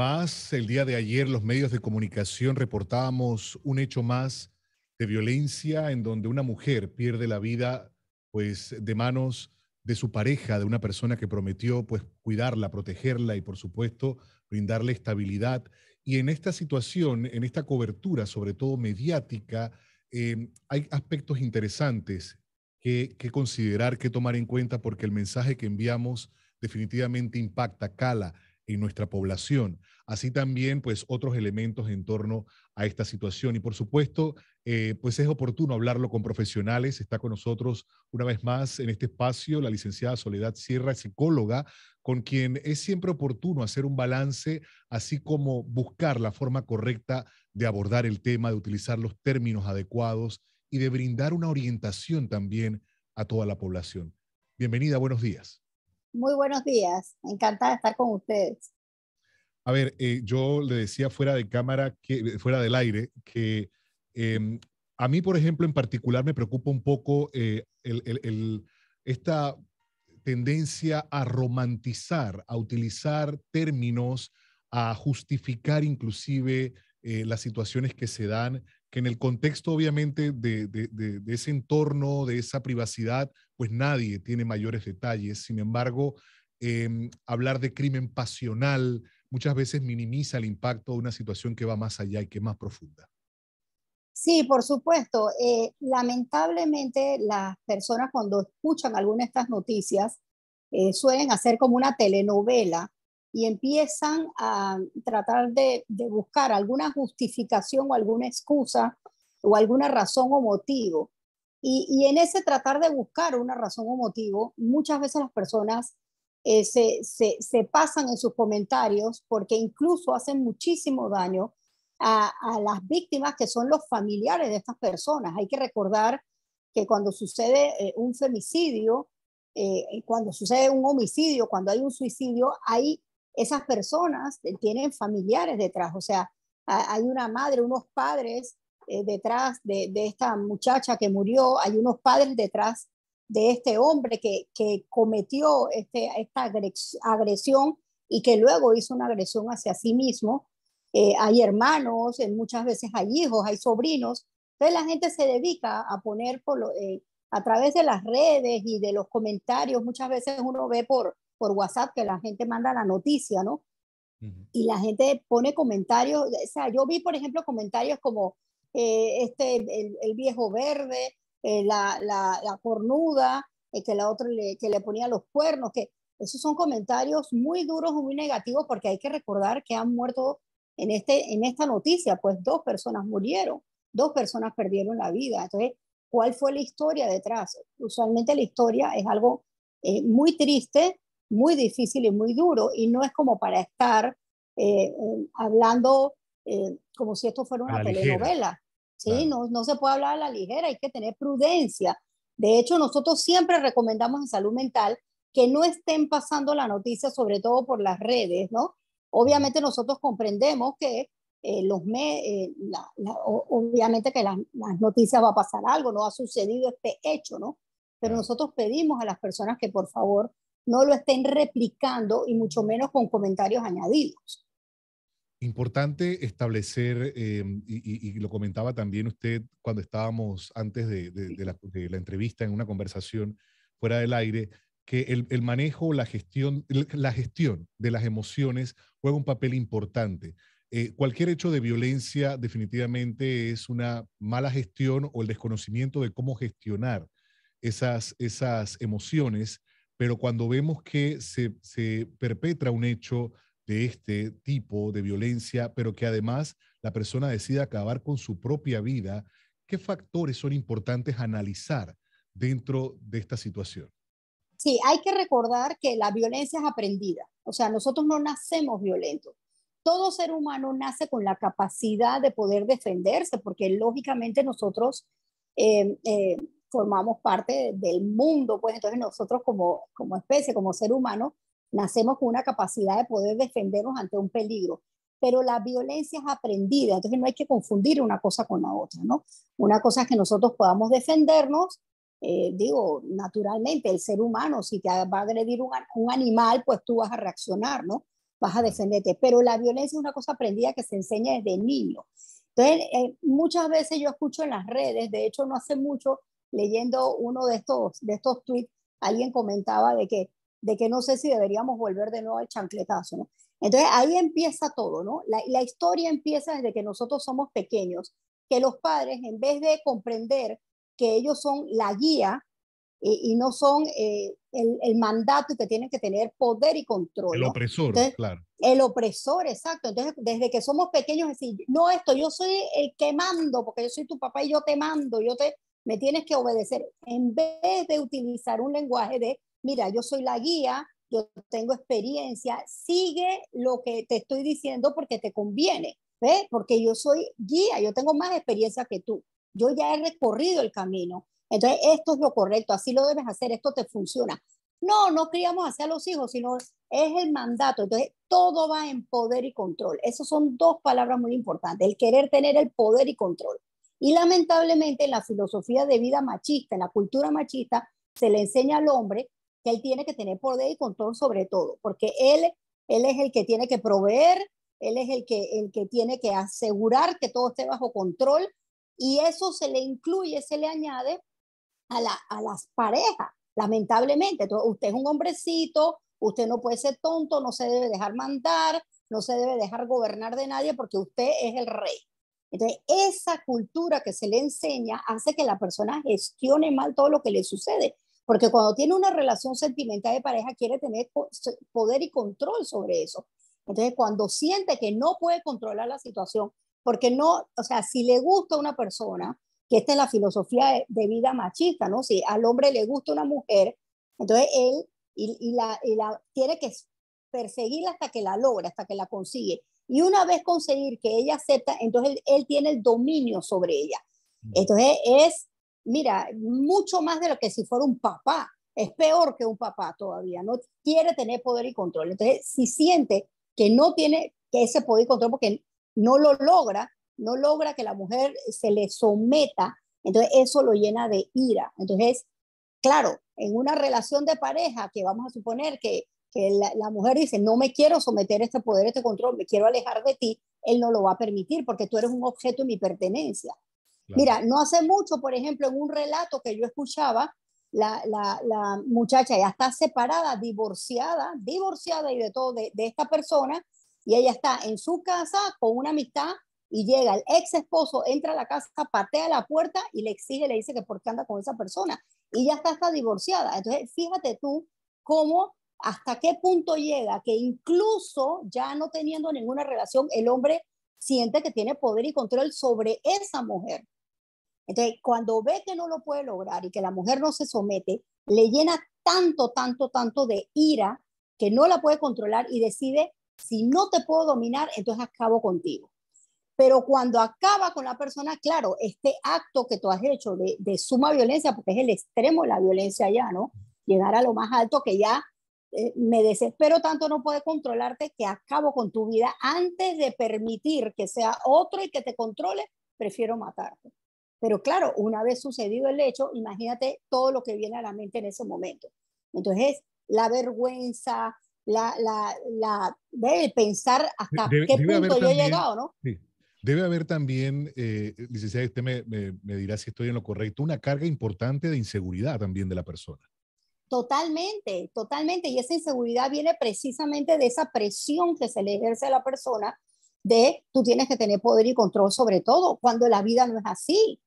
Más, el día de ayer los medios de comunicación reportábamos un hecho más de violencia en donde una mujer pierde la vida pues de manos de su pareja, de una persona que prometió pues cuidarla, protegerla y por supuesto brindarle estabilidad. Y en esta situación, en esta cobertura, sobre todo mediática, eh, hay aspectos interesantes que considerar, que tomar en cuenta, porque el mensaje que enviamos definitivamente impacta, cala en nuestra población. Así también, pues, otros elementos en torno a esta situación. Y por supuesto, eh, pues es oportuno hablarlo con profesionales. Está con nosotros una vez más en este espacio la licenciada Soledad Sierra, psicóloga, con quien es siempre oportuno hacer un balance, así como buscar la forma correcta de abordar el tema, de utilizar los términos adecuados y de brindar una orientación también a toda la población. Bienvenida, buenos días. Muy buenos días, encantada de estar con ustedes. A ver, eh, yo le decía fuera de cámara, fuera del aire, que em, a mí, por ejemplo, en particular me preocupa un poco eh, esta tendencia a romantizar, a utilizar términos, a justificar inclusive eh, las situaciones que se dan que en el contexto obviamente de, de, ese entorno, de esa privacidad, pues nadie tiene mayores detalles. Sin embargo, em, hablar de crimen pasional muchas veces minimiza el impacto de una situación que va más allá y que es más profunda. Sí, por supuesto. Eh, lamentablemente las personas cuando escuchan alguna de estas noticias eh, suelen hacer como una telenovela y empiezan a tratar de, buscar alguna justificación o alguna excusa o alguna razón o motivo. Y, en ese tratar de buscar una razón o motivo, muchas veces las personas eh, se, pasan en sus comentarios porque incluso hacen muchísimo daño a, las víctimas que son los familiares de estas personas. Hay que recordar que cuando sucede eh, un femicidio, eh, cuando sucede un homicidio, cuando hay un suicidio, hay esas personas tienen familiares detrás, o sea, hay una madre, unos padres eh, detrás de, esta muchacha que murió, hay unos padres detrás de este hombre que, cometió este, esta agresión y que luego hizo una agresión hacia sí mismo. Eh, hay hermanos, eh, muchas veces hay hijos, hay sobrinos. Entonces la gente se dedica a poner por a través de las redes y de los comentarios, muchas veces uno ve por, por WhatsApp que la gente manda la noticia, ¿no? Y la gente pone comentarios, o sea, yo vi, por ejemplo, comentarios como eh, este, el, viejo verde, eh, la, la, la, cornuda, eh, que la otra le, que le ponía los cuernos, que esos son comentarios muy duros, o muy negativos, porque hay que recordar que han muerto en, este, en esta noticia, pues dos personas murieron, dos personas perdieron la vida. Entonces, ¿cuál fue la historia detrás? Usualmente la historia es algo muy triste muy difícil y muy duro y no es como para estar eh, eh, hablando eh, como si esto fuera una telenovela. ¿sí? No, no se puede hablar a la ligera, hay que tener prudencia. De hecho, nosotros siempre recomendamos en salud mental que no estén pasando la noticia, sobre todo por las redes, ¿no? Obviamente nosotros comprendemos que los eh, obviamente que las, las noticias va a pasar algo, no ha sucedido este hecho, ¿no? Pero nosotros pedimos a las personas que por favor no lo estén replicando y mucho menos con comentarios añadidos. Importante establecer, em, y, lo comentaba también usted cuando estábamos antes de, la, entrevista en una conversación fuera del aire, que el, manejo, la gestión, la gestión de las emociones juega un papel importante. Eh, cualquier hecho de violencia definitivamente es una mala gestión o el desconocimiento de cómo gestionar esas, esas emociones pero cuando vemos que se, perpetra un hecho de este tipo de violencia, pero que además la persona decide acabar con su propia vida, ¿qué factores son importantes analizar dentro de esta situación? Sí, hay que recordar que la violencia es aprendida, o sea, nosotros no nacemos violentos. Todo ser humano nace con la capacidad de poder defenderse, porque lógicamente nosotros eh, eh, formamos parte del mundo, pues entonces nosotros como, como especie, como ser humano, nacemos con una capacidad de poder defendernos ante un peligro, pero la violencia es aprendida, entonces no hay que confundir una cosa con la otra, ¿no? Una cosa es que nosotros podamos defendernos, eh, digo, naturalmente, el ser humano, si te va a agredir un, animal, pues tú vas a reaccionar, ¿no? Vas a defenderte, pero la violencia es una cosa aprendida que se enseña desde niño. Entonces, eh, muchas veces yo escucho en las redes, de hecho no hace mucho, leyendo uno de estos, de estos tweets, alguien comentaba de que, de que no sé si deberíamos volver de nuevo al chancletazo, ¿no? Entonces ahí empieza todo, ¿no? La, la historia empieza desde que nosotros somos pequeños, que los padres, en vez de comprender que ellos son la guía y no son eh, el, el, mandato que tienen que tener poder y control. El opresor, claro. El opresor, exacto. Entonces, desde que somos pequeños, decir, no, esto, yo soy el que mando, porque yo soy tu papá y yo te mando, yo te, me tienes que obedecer, en vez de utilizar un lenguaje de, mira, yo soy la guía, yo tengo experiencia, sigue lo que te estoy diciendo porque te conviene, ¿ves? Porque yo soy guía, yo tengo más experiencia que tú, yo ya he recorrido el camino, entonces esto es lo correcto, así lo debes hacer, esto te funciona. No, no criamos hacia los hijos, sino es el mandato. Entonces, todo va en poder y control. Esas son dos palabras muy importantes, el querer tener el poder y control. Y lamentablemente en la filosofía de vida machista, en la cultura machista, se le enseña al hombre que él tiene que tener poder y control sobre todo, porque él, él es el que tiene que proveer, él es el que, el que tiene que asegurar que todo esté bajo control y eso se le incluye, se le añade a, las parejas, lamentablemente. usted es un hombrecito, usted no puede ser tonto, no se debe dejar mandar, no se debe dejar gobernar de nadie porque usted es el rey. Entonces, esa cultura que se le enseña hace que la persona gestione mal todo lo que le sucede, porque cuando tiene una relación sentimental de pareja quiere tener poder y control sobre eso. Entonces, cuando siente que no puede controlar la situación, porque no, o sea, si le gusta una persona, que esta es la filosofía de, vida machista, ¿no? Si al hombre le gusta una mujer, entonces él y la tiene que perseguirla hasta que la logra, hasta que la consigue. Y una vez conseguir que ella acepta, entonces él, tiene el dominio sobre ella. Mm. Entonces es, mira, mucho más de lo que si fuera un papá. Es peor que un papá todavía. No quiere tener poder y control. Entonces, si siente que no tiene ese poder y control porque no lo logra, no logra que la mujer se le someta, entonces eso lo llena de ira. Entonces, claro, en una relación de pareja que vamos a suponer que que la, mujer dice, no me quiero someter a este poder, a este control, me quiero alejar de ti, él no lo va a permitir porque tú eres un objeto de mi pertenencia. Mira, no hace mucho, por ejemplo, en un relato que yo escuchaba, la, la, la muchacha ya está separada, divorciada, divorciada y de todo de, de esta persona, y ella está en su casa con una amistad y llega el ex esposo, entra a la casa, patea la puerta y le exige, le dice que por qué anda con esa persona. Y ya está, está divorciada. Entonces, fíjate tú cómo hasta qué punto llega que incluso ya no teniendo ninguna relación, el hombre siente que tiene poder y control sobre esa mujer. Entonces, cuando ve que no lo puede lograr y que la mujer no se somete, le llena tanto, tanto, tanto de ira que no la puede controlar y decide, si no te puedo dominar, entonces acabo contigo. Pero cuando acaba con la persona, claro, este acto que tú has hecho de, de suma violencia, porque es el extremo de la violencia ya, ¿no? Llegar a lo más alto que ya eh, me desespero tanto no puedo controlarte que acabo con tu vida antes de permitir que sea otro y que te controle, prefiero matarte. Pero claro, una vez sucedido el hecho, imagínate todo lo que viene a la mente en ese momento. Entonces, la vergüenza, la, pensar hasta qué punto yo he llegado, ¿no? Debe haber también, eh, licenciada, me, me, me dirá si estoy en lo correcto, una carga importante de inseguridad también de la persona. Totalmente, totalmente. Y esa inseguridad viene precisamente de esa presión que se le ejerce a la persona de tú tienes que tener poder y control sobre todo, cuando la vida no es así.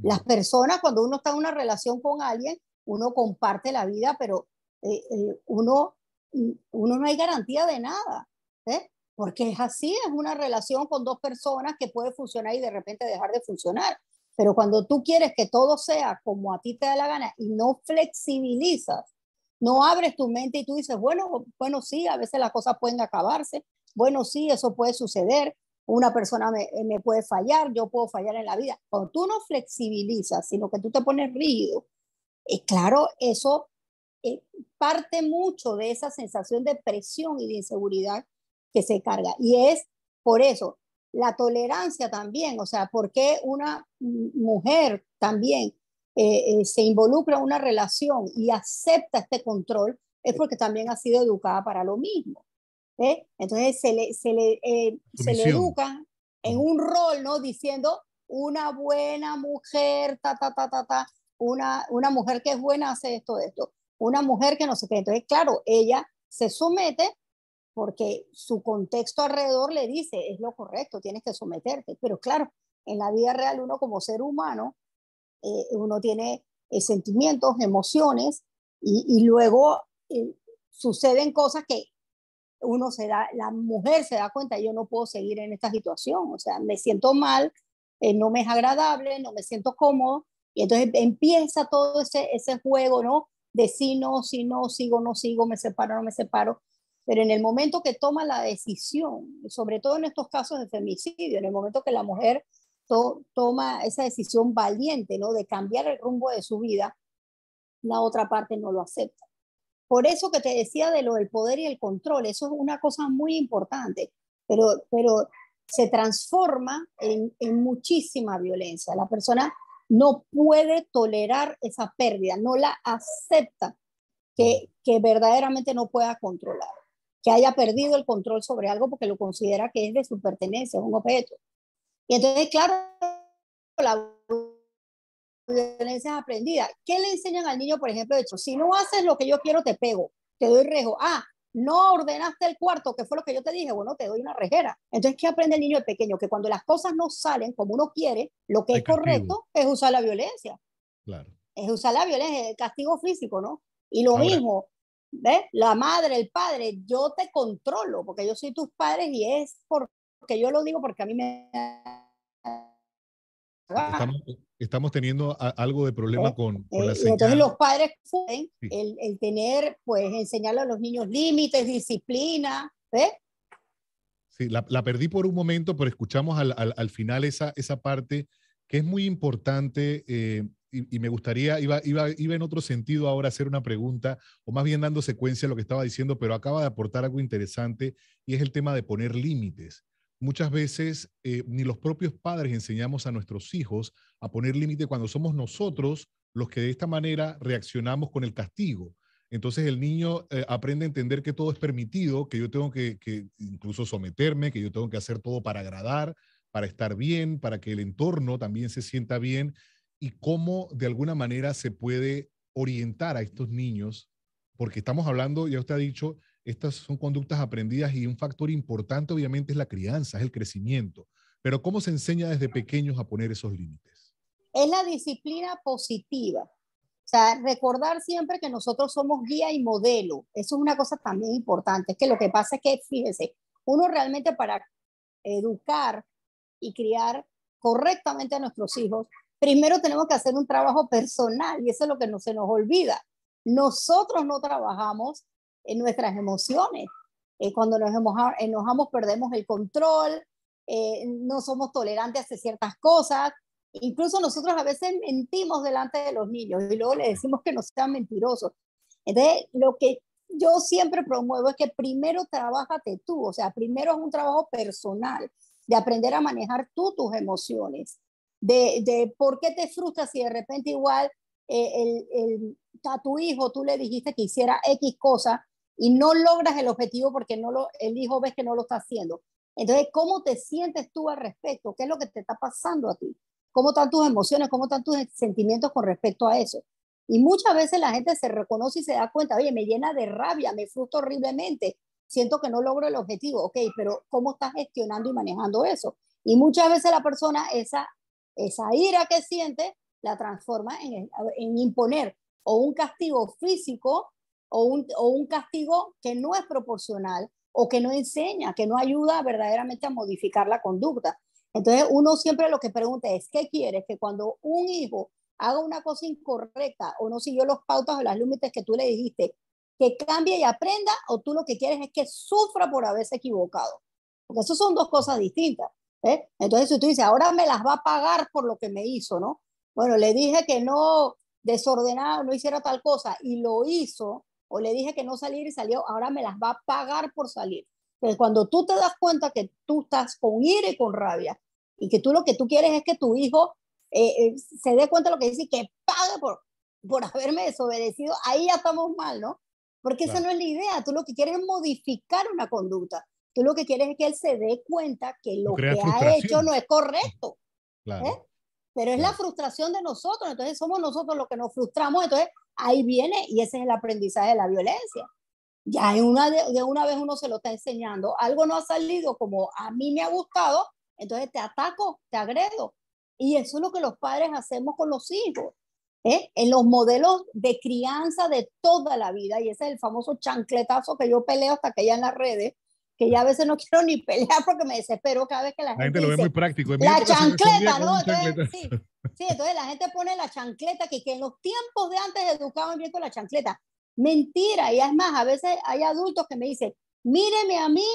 Las personas, cuando uno está en una relación con alguien, uno comparte la vida, pero eh, eh, uno, mm, uno no hay garantía de nada, ¿eh? porque es así, es una relación con dos personas que puede funcionar y de repente dejar de funcionar. Pero cuando tú quieres que todo sea como a ti te da la gana y no flexibilizas, no abres tu mente y tú dices, bueno, bueno, sí, a veces las cosas pueden acabarse, bueno, sí, eso puede suceder, una persona me, eh, puede fallar, yo puedo fallar en la vida. Cuando tú no flexibilizas, sino que tú te pones rígido, es claro, eso eh, parte mucho de esa sensación de presión y de inseguridad que se carga. Y es por eso, la tolerancia también, o sea, por qué una mujer también eh, eh, se involucra en una relación y acepta este control, es porque también ha sido educada para lo mismo. ¿eh? Entonces se le, se le, educa en un rol, ¿no? Diciendo, una buena mujer, ta, ta, ta, ta, una, una mujer que es buena hace esto, esto, una mujer que no se qué. Entonces, claro, ella se somete porque su contexto alrededor le dice, es lo correcto, tienes que someterte. Pero claro, en la vida real uno como ser humano, eh, uno tiene eh, sentimientos, emociones, y, luego eh, suceden cosas que uno se da, la mujer se da cuenta, yo no puedo seguir en esta situación, o sea, me siento mal, no me es agradable, no me siento cómodo, y entonces empieza todo ese, ese juego, ¿no? De si no, si no, sigo, no sigo, me separo, no me separo, pero en el momento que toma la decisión, sobre todo en estos casos de femicidio, en el momento que la mujer toma esa decisión valiente, ¿no? De cambiar el rumbo de su vida, la otra parte no lo acepta. Por eso que te decía de lo del poder y el control, eso es una cosa muy importante, pero, pero se transforma en, en muchísima violencia. La persona no puede tolerar esa pérdida, no la acepta que, que verdaderamente no pueda controlar que haya perdido el control sobre algo porque lo considera que es de su pertenencia, es un objeto. Y entonces, claro, la violencia es aprendida. ¿Qué le enseñan al niño, por ejemplo, de hecho? Si no haces lo que yo quiero, te pego, te doy rejo. Ah, no ordenaste el cuarto, que fue lo que yo te dije, bueno, te doy una rejera. Entonces, ¿qué aprende el niño de pequeño? Que cuando las cosas no salen como uno quiere, lo que es correcto es usar la violencia. Claro. Es usar la violencia, el castigo físico, ¿no? Y lo mismo, ¿ves? La madre, el padre, yo te controlo porque yo soy tus padres y es porque yo lo digo porque a mí me... Estamos, teniendo algo de problema ¿Eh? con, eh, la señal. Entonces los padres pueden el, tener, pues enseñarle a los niños límites, disciplina, ¿ves? Sí, la, perdí por un momento, pero escuchamos al, al, final esa, esa parte que es muy importante eh, y, me gustaría, iba, en otro sentido ahora hacer una pregunta, o más bien dando secuencia a lo que estaba diciendo, pero acaba de aportar algo interesante y es el tema de poner límites. Muchas veces eh, ni los propios padres enseñamos a nuestros hijos a poner límite cuando somos nosotros los que de esta manera reaccionamos con el castigo. Entonces el niño eh, aprende a entender que todo es permitido, que yo tengo que, incluso someterme, que yo tengo que hacer todo para agradar, para estar bien, para que el entorno también se sienta bien y cómo de alguna manera se puede orientar a estos niños, porque estamos hablando, ya usted ha dicho, estas son conductas aprendidas y un factor importante obviamente es la crianza, es el crecimiento, pero ¿cómo se enseña desde pequeños a poner esos límites? Es la disciplina positiva. O sea, recordar siempre que nosotros somos guía y modelo. Eso es una cosa también importante. Es que lo que pasa es que, fíjense, uno realmente para educar y criar correctamente a nuestros hijos, primero tenemos que hacer un trabajo personal y eso es lo que no se nos olvida. Nosotros no trabajamos en nuestras emociones. Eh, cuando nos ah, enojamos perdemos el control, eh, no somos tolerantes a ciertas cosas. Incluso nosotros a veces mentimos delante de los niños y luego les decimos que no sean mentirosos. Entonces, lo que yo siempre promuevo es que primero trabajate tú, o sea, primero es un trabajo personal de aprender a manejar tú tus emociones de, de por qué te frustras si de repente igual eh, el, el, a tu hijo tú le dijiste que hiciera X cosa y no logras el objetivo porque no lo, el hijo ves que no lo está haciendo. Entonces, ¿cómo te sientes tú al respecto? ¿Qué es lo que te está pasando a ti? ¿Cómo están tus emociones? ¿Cómo están tus sentimientos con respecto a eso? Y muchas veces la gente se reconoce y se da cuenta, oye, me llena de rabia, me frustro horriblemente, siento que no logro el objetivo, ok, pero ¿cómo estás gestionando y manejando eso? Y muchas veces la persona, esa esa ira que siente la transforma en, en imponer o un castigo físico o un, o un, castigo que no es proporcional o que no enseña, que no ayuda verdaderamente a modificar la conducta. Entonces uno siempre lo que pregunta es, ¿qué quieres? Que cuando un hijo haga una cosa incorrecta o no siguió los pautas o los límites que tú le dijiste, que cambie y aprenda o tú lo que quieres es que sufra por haberse equivocado. Porque eso son dos cosas distintas. ¿eh? entonces Entonces tú dices, ahora me las va a pagar por lo que me hizo, ¿no? Bueno, le dije que no desordenado, no hiciera tal cosa y lo hizo, o le dije que no salir y salió, ahora me las va a pagar por salir. Pero cuando tú te das cuenta que tú estás con ira y con rabia y que tú lo que tú quieres es que tu hijo eh, eh, se dé cuenta de lo que dice y que pague por, por haberme desobedecido, ahí ya estamos mal, ¿no? Porque esa no es la idea. Tú lo que quieres es modificar una conducta. Tú lo que quieres es que él se dé cuenta que lo que ha hecho no es correcto. ¿eh? Pero es la frustración de nosotros, entonces somos nosotros los que nos frustramos, entonces ahí viene y ese es el aprendizaje de la violencia. Ya de una, de, una vez uno se lo está enseñando, algo no ha salido como a mí me ha gustado, entonces te ataco, te agredo. Y eso es lo que los padres hacemos con los hijos. ¿Eh? en los modelos de crianza de toda la vida, y ese es el famoso chancletazo que yo peleo hasta que ya en las redes, que ya a veces no quiero ni pelear porque me desespero cada vez que la, gente, lo ve muy práctico. La chancleta, ¿no? sí, entonces la gente pone la chancleta, que, que en los tiempos de antes educaban bien con la chancleta. Mentira, y es más, a veces hay adultos que me dicen, míreme a mí,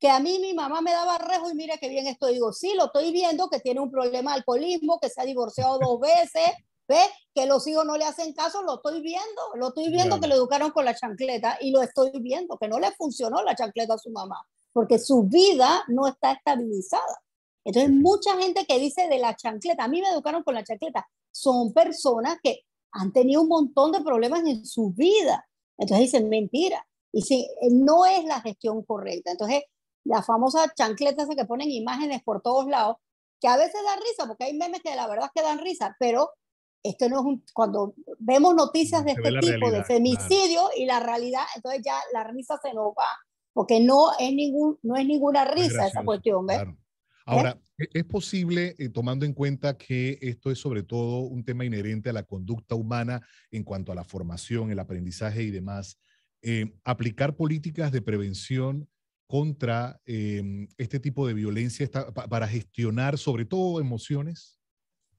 que a mí mi mamá me daba rejo y mira qué bien estoy. Digo, sí, lo estoy viendo, que tiene un problema de alcoholismo, que se ha divorciado dos veces, ¿Ve? Que los hijos no le hacen caso, lo estoy viendo, lo estoy viendo que lo educaron con la chancleta y lo estoy viendo, que no le funcionó la chancleta a su mamá, porque su vida no está estabilizada. Entonces, mucha gente que dice de la chancleta, a mí me educaron con la chancleta, son personas que han tenido un montón de problemas en su vida. Entonces dicen mentira. Y si eh, no es la gestión correcta. Entonces, la famosa chancleta chancletas que ponen imágenes por todos lados, que a veces dan risa, porque hay memes que la verdad es que dan risa, pero esto no es cuando vemos noticias mm, de este tipo de femicidio y la realidad, entonces ya la risa se nos va, porque no es ningún no es ninguna risa esa cuestión, Ahora, e, es posible, eh, tomando en cuenta que esto es sobre todo un tema inherente a la conducta humana en cuanto a la formación, el aprendizaje y demás, eh, aplicar políticas de prevención contra eh, este tipo de violencia para gestionar sobre todo emociones?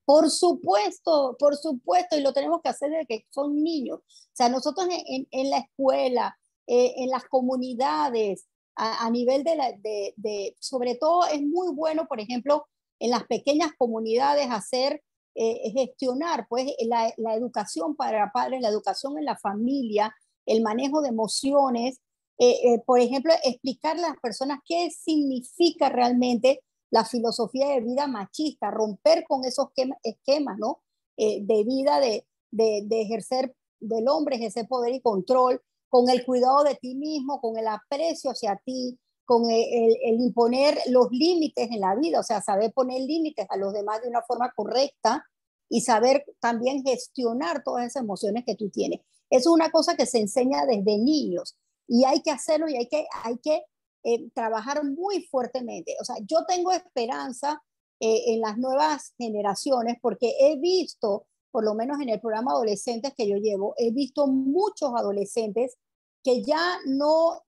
Por supuesto, por supuesto, y lo tenemos que hacer desde que son niños. O sea, nosotros en, la escuela, eh, en las comunidades, a, nivel de, la, de, sobre todo es muy bueno, por ejemplo, en las pequeñas comunidades hacer, eh, gestionar pues la, educación para padres, la educación en la familia, el manejo de emociones, eh, por ejemplo, explicarle a las personas qué significa realmente la filosofía de vida machista, romper con esos esquemas ¿no? Eh, de vida, de, ejercer del hombre, ese poder y control, con el cuidado de ti mismo, con el aprecio hacia ti, con el, imponer los límites en la vida, o sea, saber poner límites a los demás de una forma correcta y saber también gestionar todas esas emociones que tú tienes. Eso es una cosa que se enseña desde niños y hay que hacerlo y hay que, hay que eh, trabajar muy fuertemente. O sea, yo tengo esperanza eh, en las nuevas generaciones porque he visto, por lo menos en el programa adolescentes que yo llevo, he visto muchos adolescentes que ya no,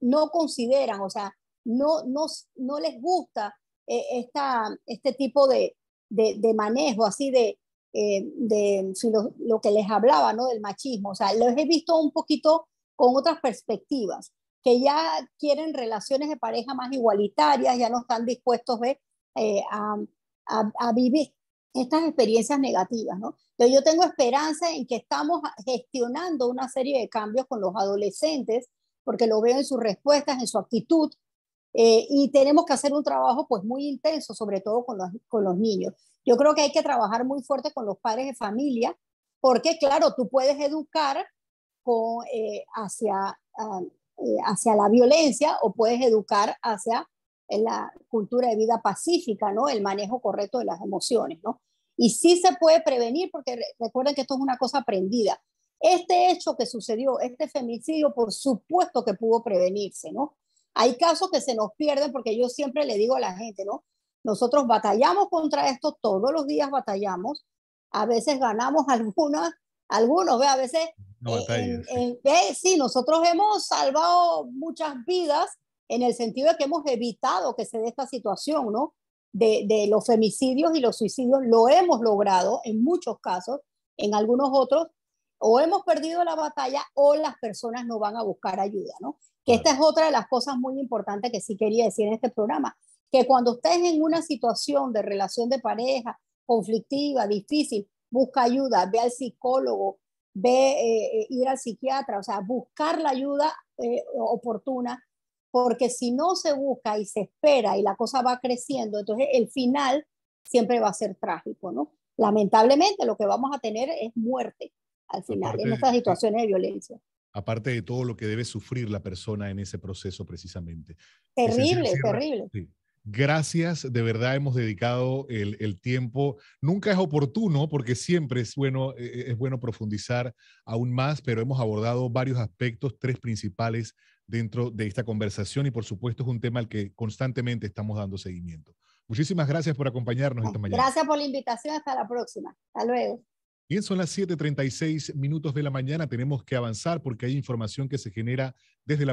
no consideran, o sea, no, no, no les gusta eh, esta, este tipo de, manejo, así de, eh, de lo, lo, que les hablaba, ¿no? Del machismo. O sea, los he visto un poquito con otras perspectivas que ya quieren relaciones de pareja más igualitarias, ya no están dispuestos eh, a, vivir estas experiencias negativas. ¿no? yo tengo esperanza en que estamos gestionando una serie de cambios con los adolescentes, porque lo veo en sus respuestas, en su actitud, eh, y tenemos que hacer un trabajo pues muy intenso, sobre todo con los, con los niños. Yo creo que hay que trabajar muy fuerte con los padres de familia, porque claro, tú puedes educar con, eh, hacia, ah, eh, hacia la violencia o puedes educar hacia eh, la cultura de vida pacífica, ¿no? El manejo correcto de las emociones, ¿no? Y sí se puede prevenir, porque recuerden que esto es una cosa aprendida. Este hecho que sucedió, este femicidio, por supuesto que pudo prevenirse, ¿no? Hay casos que se nos pierden porque yo siempre le digo a la gente, ¿no? Nosotros batallamos contra esto, todos los días batallamos, a veces ganamos algunas, algunos, ¿ve? a veces eh, sí, nosotros hemos salvado muchas vidas en el sentido de que hemos evitado que se dé esta situación, ¿no? De, de, los femicidios y los suicidios, lo hemos logrado en muchos casos, en algunos otros, o hemos perdido la batalla o las personas no van a buscar ayuda, ¿no? Que esta es otra de las cosas muy importantes que sí quería decir en este programa, que cuando estés en una situación de relación de pareja conflictiva, difícil, busca ayuda, ve al psicólogo, ve, eh, eh, ir al psiquiatra, o sea, buscar la ayuda eh, oportuna, porque si no se busca y se espera y la cosa va creciendo, entonces el final siempre va a ser trágico, ¿no? Lamentablemente lo que vamos a tener es muerte al final en estas situaciones de violencia. Aparte de todo lo que debe sufrir la persona en ese proceso precisamente. Terrible, terrible. Gracias, de verdad hemos dedicado el, tiempo. Nunca es oportuno porque siempre es bueno, eh, es bueno profundizar aún más, pero hemos abordado varios aspectos, tres principales dentro de esta conversación y por supuesto es un tema al que constantemente estamos dando seguimiento. Muchísimas gracias por acompañarnos esta mañana. Gracias por la invitación, hasta la próxima. Hasta luego. Bien, son las 7.36 minutos de la mañana, tenemos que avanzar porque hay información que se genera desde la...